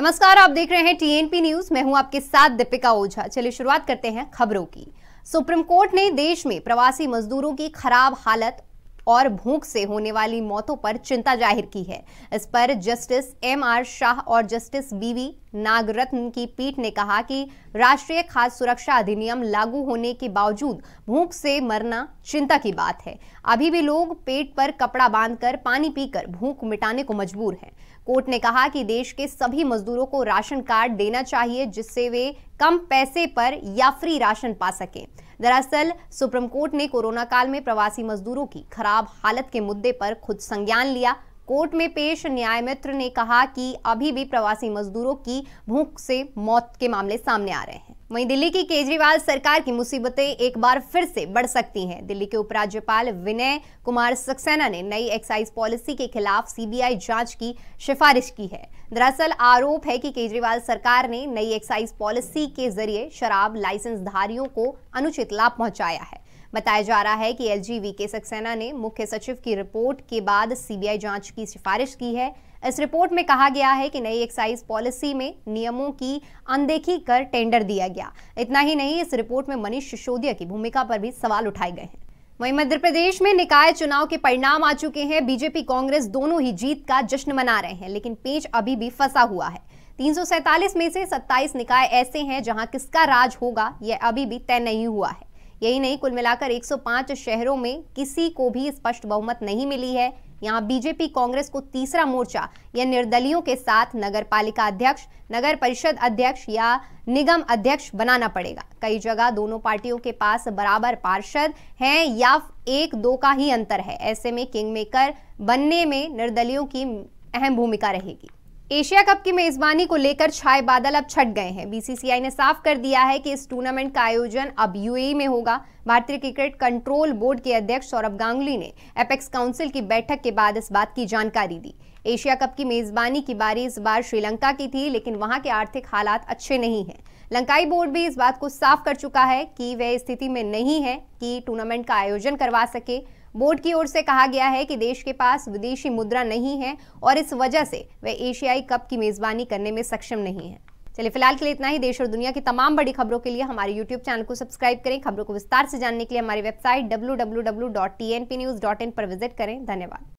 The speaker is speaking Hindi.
नमस्कार आप देख रहे हैं टीएनपी न्यूज मैं हूं आपके साथ दीपिका ओझा चलिए शुरुआत करते हैं खबरों की सुप्रीम कोर्ट ने देश में प्रवासी मजदूरों की खराब हालत और भूख से होने वाली मौतों पर चिंता जाहिर की है इस पर जस्टिस एम आर शाह और जस्टिस बीवी नागरत्न की पीठ ने कहा कि राष्ट्रीय खाद्य सुरक्षा अधिनियम लागू होने के बावजूद भूख से मरना चिंता की बात है अभी भी लोग पेट पर कपड़ा बांधकर पानी पीकर भूख मिटाने को मजबूर हैं कोर्ट ने कहा कि देश के सभी मजदूरों को राशन कार्ड देना चाहिए जिससे वे कम पैसे पर या फ्री राशन पा सकें दरअसल सुप्रीम कोर्ट ने कोरोना काल में प्रवासी मजदूरों की खराब हालत के मुद्दे पर खुद संज्ञान लिया कोर्ट में पेश न्यायमित्र ने कहा कि अभी भी प्रवासी मजदूरों की भूख से मौत के मामले सामने आ रहे हैं वहीं दिल्ली की केजरीवाल सरकार की मुसीबतें एक बार फिर से बढ़ सकती हैं दिल्ली के उपराज्यपाल विनय कुमार सक्सेना ने नई एक्साइज पॉलिसी के खिलाफ सीबीआई जांच की सिफारिश की है दरअसल आरोप है कि केजरीवाल सरकार ने नई एक्साइज पॉलिसी के जरिए शराब लाइसेंस धारियों को अनुचित लाभ पहुंचाया है बताया जा रहा है कि एल जी सक्सेना ने मुख्य सचिव की रिपोर्ट के बाद सीबीआई जांच की सिफारिश की है इस रिपोर्ट में कहा गया है कि नई एक्साइज पॉलिसी में नियमों की अनदेखी कर टेंडर दिया गया इतना ही नहीं इस रिपोर्ट में मनीष सिसोदिया की भूमिका पर भी सवाल उठाए गए हैं वही मध्य प्रदेश में निकाय चुनाव के परिणाम आ चुके हैं बीजेपी कांग्रेस दोनों ही जीत का जश्न मना रहे हैं लेकिन पेच अभी भी फंसा हुआ है तीन में से 27 निकाय ऐसे हैं जहां किसका राज होगा यह अभी भी तय नहीं हुआ है यही नहीं कुल मिलाकर 105 शहरों में किसी को भी स्पष्ट बहुमत नहीं मिली है यहाँ बीजेपी कांग्रेस को तीसरा मोर्चा या निर्दलियों के साथ नगर पालिका अध्यक्ष नगर परिषद अध्यक्ष या निगम अध्यक्ष बनाना पड़ेगा कई जगह दोनों पार्टियों के पास बराबर पार्षद हैं या एक दो का ही अंतर है ऐसे में किंग मेकर बनने में निर्दलियों की अहम भूमिका रहेगी एशिया कप की मेजबानी को लेकर छाए बादल अब छट गए हैं बीसीसीआई ने साफ कर दिया है कि इस टूर्नामेंट का आयोजन अब यूएई में होगा भारतीय क्रिकेट कंट्रोल बोर्ड के अध्यक्ष सौरभ गांगुली ने एपेक्स काउंसिल की बैठक के बाद इस बात की जानकारी दी एशिया कप की मेजबानी की बारी इस बार श्रीलंका की थी लेकिन वहां के आर्थिक हालात अच्छे नहीं है लंकाई बोर्ड भी इस बात को साफ कर चुका है कि वह स्थिति में नहीं है कि टूर्नामेंट का आयोजन करवा सके बोर्ड की ओर से कहा गया है कि देश के पास विदेशी मुद्रा नहीं है और इस वजह से वह एशियाई कप की मेजबानी करने में सक्षम नहीं है चलिए फिलहाल के लिए इतना ही देश और दुनिया की तमाम बड़ी खबरों के लिए हमारे यूट्यूब चैनल को सब्सक्राइब करें खबरों को विस्तार से जानने के लिए हमारी वेबसाइट डब्ल्यू पर विजिट करें धन्यवाद